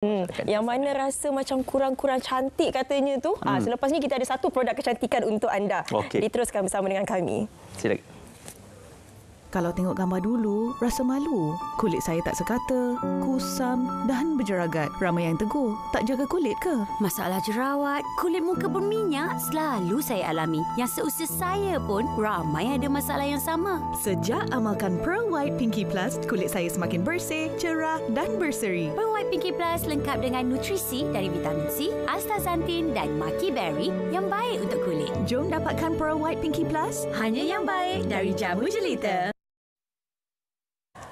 Hmm. Yang mana rasa macam kurang-kurang cantik katanya tu. Ah, hmm. Ha, selepas ni kita ada satu produk kecantikan untuk anda. Okay. Diteruskan bersama dengan kami. Silakan. Kalau tengok gambar dulu, rasa malu. Kulit saya tak sekata, kusam dan berjeragat. Ramai yang tegur, tak jaga kulit ke? Masalah jerawat, kulit muka berminyak selalu saya alami. Yang seusia saya pun ramai ada masalah yang sama. Sejak amalkan Pearl White Pinky Plus, kulit saya semakin bersih, cerah dan berseri. Pearl White Pinky Plus lengkap dengan nutrisi dari vitamin C, astaxanthin dan maki berry yang baik untuk kulit. Jom dapatkan Pearl White Pinky Plus, hanya yang baik dari jamu jelita.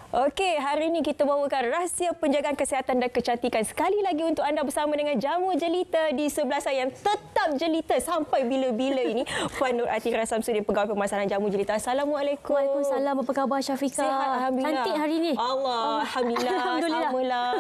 Okey, hari ini kita bawakan rahsia penjagaan kesihatan dan kecantikan sekali lagi untuk anda bersama dengan jamu jelita di sebelah saya yang tetap jelita sampai bila-bila ini. Puan Nur Atira Samsudin, Pegawai Pemasaran Jamu Jelita. Assalamualaikum. Waalaikumsalam. Apa khabar Syafiqah? Sehat. Alhamdulillah. Cantik hari ini. Allah, oh, Alhamdulillah. Alhamdulillah. Samalah.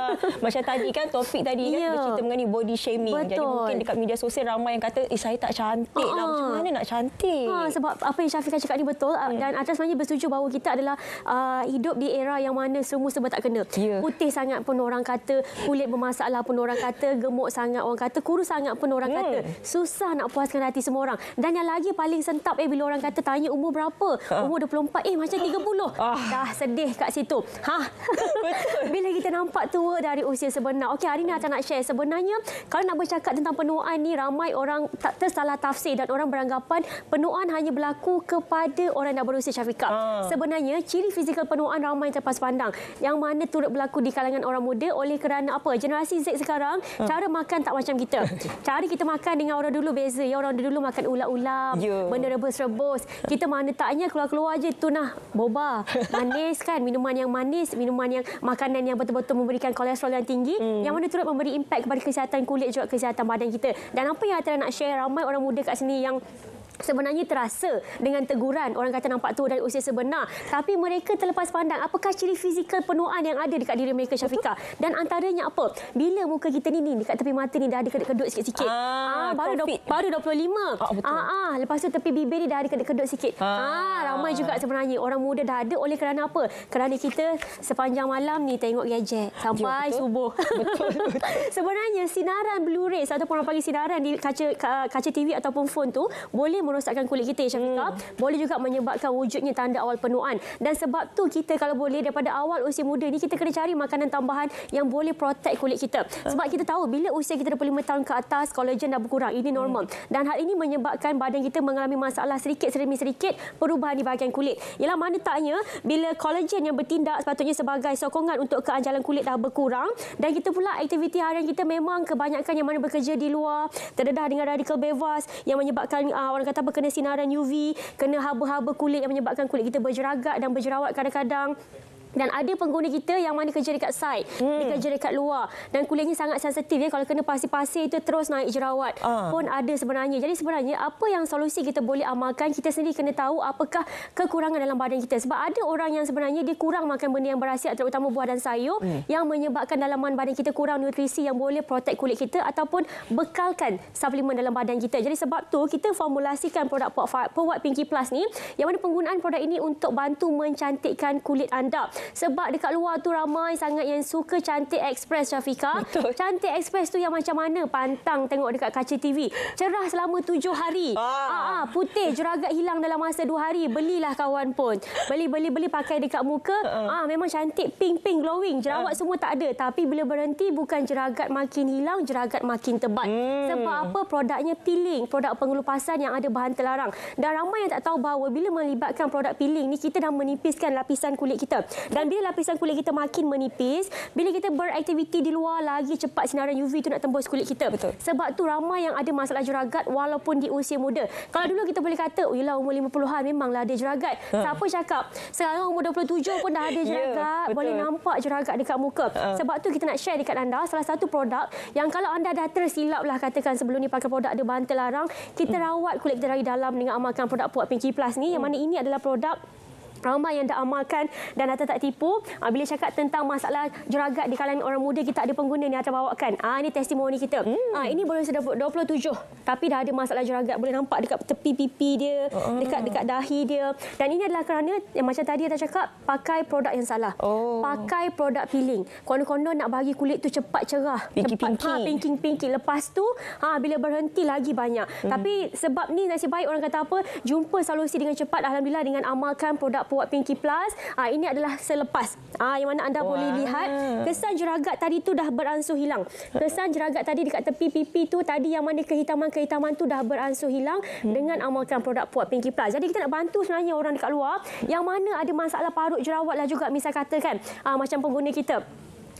Macam tadi kan, topik tadi kan, yeah. bercerita mengenai body shaming. Betul. Jadi mungkin dekat media sosial ramai yang kata, eh, saya tak cantik lah. Uh-huh. Macam ah. mana nak cantik? Uh, sebab apa yang Syafiqah cakap ni betul. Hmm. Dan Atas sebenarnya bersetuju bahawa kita adalah uh, hidup di era yang yang mana semua sebab tak kena. Yeah. Putih sangat pun orang kata, kulit bermasalah pun orang kata, gemuk sangat orang kata, kurus sangat pun orang yeah. Hmm. kata. Susah nak puaskan hati semua orang. Dan yang lagi paling sentap eh bila orang kata tanya umur berapa? Ha. Umur 24 eh macam 30. Ah. Dah sedih kat situ. Ha. bila kita nampak tua dari usia sebenar. Okey, hari ni Atan nak share sebenarnya kalau nak bercakap tentang penuaan ni ramai orang tak tersalah tafsir dan orang beranggapan penuaan hanya berlaku kepada orang yang berusia Syafiqah. Ah. Sebenarnya ciri fizikal penuaan ramai yang lepas pandang yang mana turut berlaku di kalangan orang muda oleh kerana apa generasi Z sekarang ha. cara makan tak macam kita cara kita makan dengan orang dulu beza ya orang dulu makan ulam-ulam yeah. benda rebus-rebus kita mana taknya keluar-keluar aje tunah boba manis kan minuman yang manis minuman yang makanan yang betul-betul memberikan kolesterol yang tinggi hmm. yang mana turut memberi impak kepada kesihatan kulit juga kesihatan badan kita dan apa yang saya nak share ramai orang muda kat sini yang sebenarnya terasa dengan teguran orang kata nampak tua dari usia sebenar tapi mereka terlepas pandang apakah ciri fizikal penuaan yang ada dekat diri mereka Syafiqah dan antaranya apa bila muka kita ni ni dekat tepi mata ni dah ada kedut-kedut sikit-sikit ah, ah baru, baru 25 oh, ah, ah, ah, lepas tu tepi bibir ni dah ada kedut-kedut sikit ah. Ah, ramai juga sebenarnya orang muda dah ada oleh kerana apa kerana kita sepanjang malam ni tengok gadget ya, sampai betul. subuh betul, betul. sebenarnya sinaran blue ray ataupun orang panggil sinaran di kaca kaca TV ataupun phone tu boleh merosakkan kulit kita ya Syafiqah. Hmm. Boleh juga menyebabkan wujudnya tanda awal penuaan. Dan sebab tu kita kalau boleh daripada awal usia muda ni kita kena cari makanan tambahan yang boleh protect kulit kita. Sebab ah. kita tahu bila usia kita 25 tahun ke atas kolagen dah berkurang. Ini normal. Hmm. Dan hal ini menyebabkan badan kita mengalami masalah sedikit demi sedikit perubahan di bahagian kulit. Ialah mana taknya bila kolagen yang bertindak sepatutnya sebagai sokongan untuk keanjalan kulit dah berkurang dan kita pula aktiviti harian kita memang kebanyakan yang mana bekerja di luar terdedah dengan radikal bebas yang menyebabkan uh, orang kata tambah kena sinaran UV, kena haba-haba kulit yang menyebabkan kulit kita berjeragat dan berjerawat kadang-kadang dan ada pengguna kita yang mana kerja dekat site, hmm. dia kerja dekat luar dan kulitnya sangat sensitif ya kalau kena pasir-pasir itu terus naik jerawat uh. pun ada sebenarnya. Jadi sebenarnya apa yang solusi kita boleh amalkan kita sendiri kena tahu apakah kekurangan dalam badan kita sebab ada orang yang sebenarnya dia kurang makan benda yang berasiat terutama buah dan sayur hmm. yang menyebabkan dalaman badan kita kurang nutrisi yang boleh protect kulit kita ataupun bekalkan suplemen dalam badan kita. Jadi sebab tu kita formulasikan produk Powat Pinky Plus ni yang mana penggunaan produk ini untuk bantu mencantikkan kulit anda sebab dekat luar tu ramai sangat yang suka cantik ekspres Syafika. Betul. Cantik ekspres tu yang macam mana pantang tengok dekat kaca TV. Cerah selama tujuh hari. Ah. ah, ah putih juragat hilang dalam masa dua hari. Belilah kawan pun. Beli beli beli pakai dekat muka. Ah, ah memang cantik pink pink glowing. Jerawat ah. semua tak ada. Tapi bila berhenti bukan jeragat makin hilang, jeragat makin tebat. Hmm. Sebab apa? Produknya peeling, produk pengelupasan yang ada bahan terlarang. Dan ramai yang tak tahu bahawa bila melibatkan produk peeling ni kita dah menipiskan lapisan kulit kita. Dan bila lapisan kulit kita makin menipis, bila kita beraktiviti di luar lagi cepat sinaran UV itu nak tembus kulit kita. Betul. Sebab tu ramai yang ada masalah jeragat walaupun di usia muda. Kalau dulu kita boleh kata, oh, yelah umur 50-an memanglah ada jeragat. Ha. Siapa cakap? Sekarang umur 27 pun dah ada ya, jeragat. yeah, boleh nampak jeragat dekat muka. Ha. Sebab tu kita nak share dekat anda salah satu produk yang kalau anda dah tersilap katakan sebelum ni pakai produk ada bantal larang, kita hmm. rawat kulit kita dari dalam dengan amalkan produk Puat Pinky Plus ni. Yang hmm. mana ini adalah produk ramai yang dah amalkan dan atas tak tipu uh, bila cakap tentang masalah jeragat di kalangan orang muda kita ada pengguna ni atas bawakan ah ini testimoni kita hmm. ah hmm. uh, ini baru sudah 27 tapi dah ada masalah jeragat boleh nampak dekat tepi pipi dia uh-huh. dekat dekat dahi dia dan ini adalah kerana yang eh, macam tadi ada cakap pakai produk yang salah oh. pakai produk peeling Kono-kono nak bagi kulit tu cepat cerah pinky, cepat ha, pinky. pinky pinky lepas tu ha, bila berhenti lagi banyak hmm. tapi sebab ni nasib baik orang kata apa jumpa solusi dengan cepat alhamdulillah dengan amalkan produk puak Pinky Plus. Ah ini adalah selepas. Ah yang mana anda Wah. boleh lihat kesan jeragat tadi tu dah beransur hilang. Kesan jeragat tadi dekat tepi pipi tu tadi yang mana kehitaman-kehitaman tu dah beransur hilang hmm. dengan amalkan produk puak Pinky Plus. Jadi kita nak bantu sebenarnya orang dekat luar yang mana ada masalah parut jerawat lah juga misal katakan. Ah macam pengguna kita.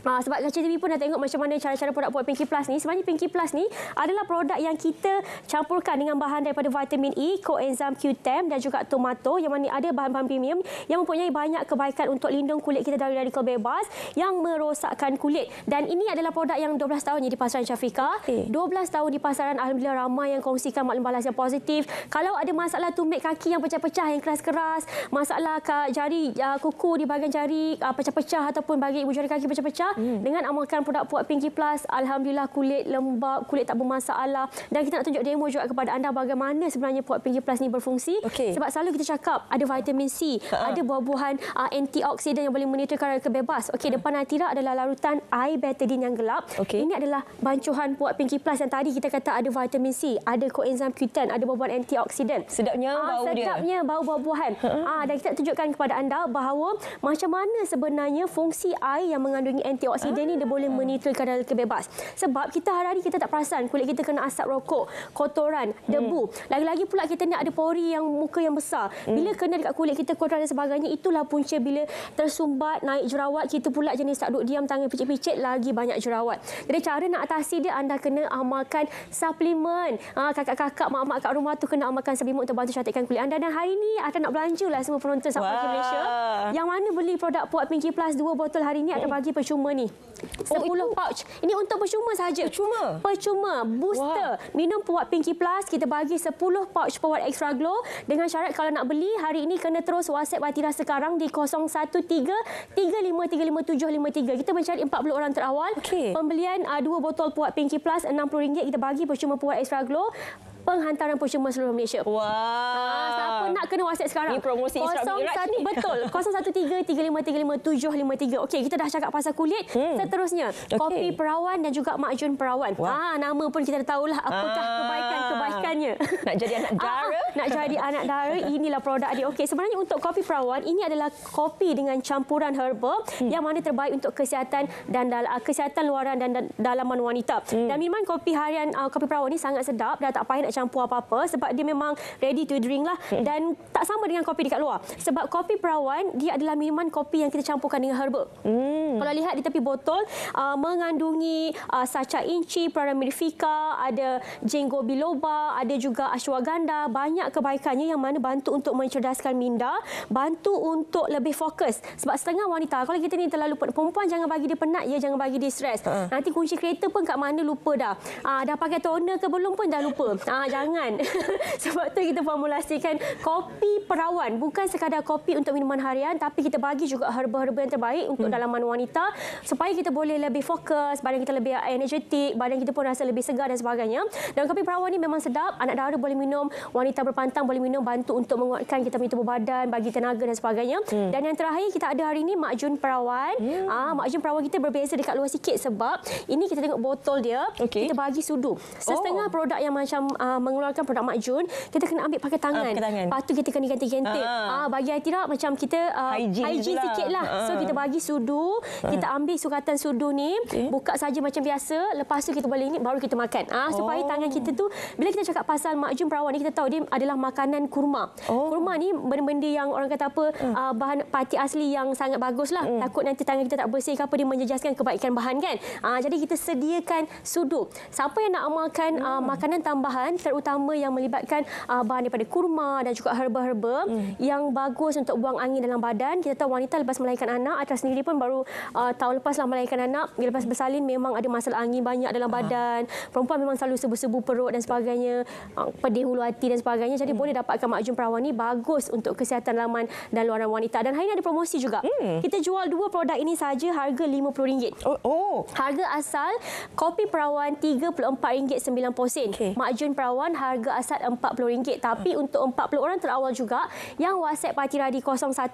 Uh, sebab Zachary TV pun dah tengok macam mana cara-cara produk buat Pinky Plus ni. Sebenarnya Pinky Plus ni adalah produk yang kita campurkan dengan bahan daripada vitamin E, coenzyme Q10 dan juga tomato yang mana ada bahan-bahan premium yang mempunyai banyak kebaikan untuk lindung kulit kita dari radikal bebas yang merosakkan kulit. Dan ini adalah produk yang 12 tahun di pasaran Syafika. Okay. 12 tahun di pasaran Alhamdulillah ramai yang kongsikan maklum balas yang positif. Kalau ada masalah tumit kaki yang pecah-pecah, yang keras-keras, masalah jari ah, kuku di bahagian jari ah, pecah-pecah ataupun bagi ibu jari kaki pecah-pecah, Hmm. dengan amalkan produk Puat Pinky Plus, alhamdulillah kulit lembap, kulit tak bermasalah dan kita nak tunjuk demo juga kepada anda bagaimana sebenarnya Puat Pinky Plus ni berfungsi. Okay. Sebab selalu kita cakap ada vitamin C, ada buah-buahan uh, antioksidan yang boleh menetralkan radikal bebas. Okey, hmm. depan Atira adalah larutan air betadine yang gelap. Okay. Ini adalah bancuhan Puat Pinky Plus yang tadi kita kata ada vitamin C, ada coenzyme Q10, ada buah-buahan antioksidan. Sedapnya uh, bau dia. Sedapnya bau buah-buahan. Ah uh, dan kita tunjukkan kepada anda bahawa macam mana sebenarnya fungsi air yang mengandungi anti antioksidan ah. ni dia boleh ah. menetralkan radikal ke bebas. Sebab kita hari-hari kita tak perasan kulit kita kena asap rokok, kotoran, hmm. debu. Lagi-lagi pula kita ni ada pori yang muka yang besar. Hmm. Bila kena dekat kulit kita kotoran dan sebagainya itulah punca bila tersumbat, naik jerawat, kita pula jenis tak duduk diam tangan picit-picit lagi banyak jerawat. Jadi cara nak atasi dia anda kena amalkan suplemen. Ah, kakak-kakak, mak-mak kat rumah tu kena amalkan suplemen untuk bantu cantikkan kulit anda. Dan hari ni ada nak belanjalah semua penonton Sapa Malaysia. Yang mana beli produk Puat Pinky Plus 2 botol hari ni ada hmm. bagi percuma percuma ni. 10 oh, pouch. Ini untuk percuma saja. Percuma? Percuma. Booster. Wow. Minum Puat Pinky Plus, kita bagi 10 pouch Puat Extra Glow. Dengan syarat kalau nak beli, hari ini kena terus WhatsApp Atira sekarang di 013-3535753. Kita mencari 40 orang terawal. Okay. Pembelian uh, ah, 2 botol Puat Pinky Plus, RM60. Kita bagi percuma Puat Extra Glow penghantaran percuma seluruh Malaysia. Wah. Wow. Ah, siapa nak kena WhatsApp sekarang? Ini promosi Isra Miraj Betul. 0135353573. Okey, kita dah cakap pasal kulit. Hmm. Seterusnya, okay. kopi perawan dan juga makjun perawan. Wow. Ah, nama pun kita dah tahulah apakah ah. kebaikan-kebaikannya. Nak jadi anak dara? Ah, ah, nak jadi anak dara, inilah produk dia. Okey, sebenarnya untuk kopi perawan, ini adalah kopi dengan campuran herba hmm. yang mana terbaik untuk kesihatan dan ah, kesihatan luaran dan dalaman wanita. Hmm. Dan minuman kopi harian kopi perawan ini sangat sedap dan tak payah nak campur apa-apa sebab dia memang ready to drink lah hmm. dan tak sama dengan kopi dekat luar sebab kopi perawan dia adalah minuman kopi yang kita campurkan dengan herba. Hmm. Hmm. Kalau lihat di tepi botol uh, mengandungi uh, sacha inci, paramirifika, ada jenggo biloba, ada juga ashwagandha, banyak kebaikannya yang mana bantu untuk mencerdaskan minda, bantu untuk lebih fokus. Sebab setengah wanita kalau kita ni terlalu perempuan jangan bagi dia penat ya, jangan bagi dia stres. Uh. Nanti kunci kereta pun kat mana lupa dah. Uh, dah pakai toner ke belum pun dah lupa. Uh, jangan. Sebab tu kita formulasikan kopi perawan, bukan sekadar kopi untuk minuman harian tapi kita bagi juga herba-herba yang terbaik untuk hmm. dalaman wanita kita supaya kita boleh lebih fokus, badan kita lebih energetik, badan kita pun rasa lebih segar dan sebagainya. Dan kopi perawan ni memang sedap. Anak dara boleh minum, wanita berpantang boleh minum bantu untuk menguatkan kita punya tubuh badan, bagi tenaga dan sebagainya. Hmm. Dan yang terakhir kita ada hari ini Mak Jun Perawan. Hmm. Ah, Mak Jun Perawan kita berbeza dekat luar sikit sebab ini kita tengok botol dia. Okay. Kita bagi sudu. Setengah oh. produk yang macam uh, mengeluarkan produk Mak Jun, kita kena ambil pakai tangan. Uh, tangan. Lepas kita kena ganti-ganti. Uh. Uh, bagi saya tidak macam kita uh, hygiene, hygiene lah. sikit lah. So kita bagi sudu kita ah. ambil sungatan sudu ni okay. buka saja macam biasa lepas tu kita boleh ini baru kita makan ah supaya oh. tangan kita tu bila kita cakap pasal makjun perawan ni kita tahu dia adalah makanan kurma oh. kurma ni benda-benda yang orang kata apa hmm. uh, bahan pati asli yang sangat baguslah hmm. takut nanti tangan kita tak bersih ke apa dia menjejaskan kebaikan bahan kan ah uh, jadi kita sediakan sudu siapa yang nak amalkan hmm. uh, makanan tambahan terutama yang melibatkan uh, bahan daripada kurma dan juga herba-herba hmm. yang bagus untuk buang angin dalam badan kita tahu wanita lepas melahirkan anak atas sendiri pun baru uh, tahun lepas lah melahirkan anak, lepas bersalin memang ada masalah angin banyak dalam badan. Uh-huh. Perempuan memang selalu sebu-sebu perut dan sebagainya, uh, pedih hulu hati dan sebagainya. Jadi hmm. boleh dapatkan makjun perawan ni bagus untuk kesihatan laman dan luaran wanita. Dan hari ini ada promosi juga. Hmm. Kita jual dua produk ini saja harga RM50. Oh, oh. Harga asal kopi perawan RM34.90. Okay. Makjun perawan harga asal RM40. Tapi hmm. untuk 40 orang terawal juga yang WhatsApp pati Radi 013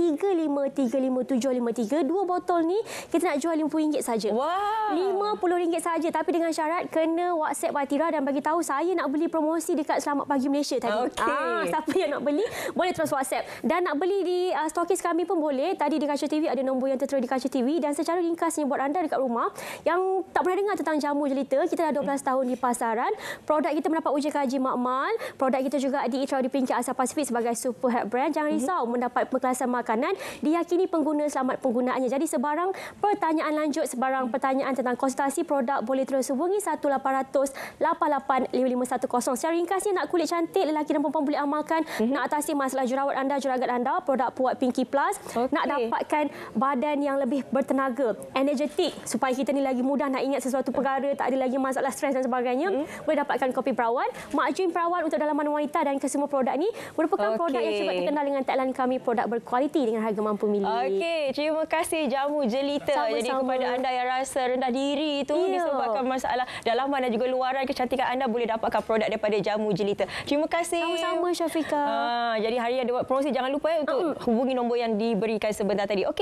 3535753 dua botol ni kita nak jual RM50 saja. Wow. RM50 saja tapi dengan syarat kena WhatsApp Watira dan bagi tahu saya nak beli promosi dekat Selamat Pagi Malaysia tadi. Okay. Ah, siapa yang nak beli boleh terus WhatsApp dan nak beli di uh, stokis kami pun boleh. Tadi di Kaca TV ada nombor yang tertera di Kaca TV dan secara ringkasnya buat anda dekat rumah yang tak pernah dengar tentang jamu jelita, kita dah 12 tahun di pasaran. Produk kita mendapat uji kaji makmal. Produk kita juga di Itra di peringkat Asia Pasifik sebagai super health brand. Jangan mhm. risau mendapat pengkelasan makanan. Diyakini pengguna selamat penggunaannya. Jadi jadi sebarang pertanyaan lanjut, sebarang pertanyaan tentang konsultasi produk boleh terus hubungi 1800 8855510. Secara ringkasnya nak kulit cantik lelaki dan perempuan boleh amalkan hmm nak atasi masalah jerawat anda, jeragat anda, produk Puat Pinky Plus okay. nak dapatkan badan yang lebih bertenaga, energetik supaya kita ni lagi mudah nak ingat sesuatu perkara, tak ada lagi masalah stres dan sebagainya. hmm Boleh dapatkan kopi perawan, makjun perawan untuk dalaman wanita dan kesemua produk ni merupakan okay. produk yang cepat terkenal dengan tagline kami produk berkualiti dengan harga mampu milik. Okey, terima kasih jamu jelita sama, jadi kepada anda yang rasa rendah diri itu yeah. disebabkan masalah dalam mana juga luaran kecantikan anda boleh dapatkan produk daripada jamu jelita terima kasih sama-sama Syafika ha, ah, jadi hari yang promosi jangan lupa ya, untuk uh -huh. hubungi nombor yang diberikan sebentar tadi okay.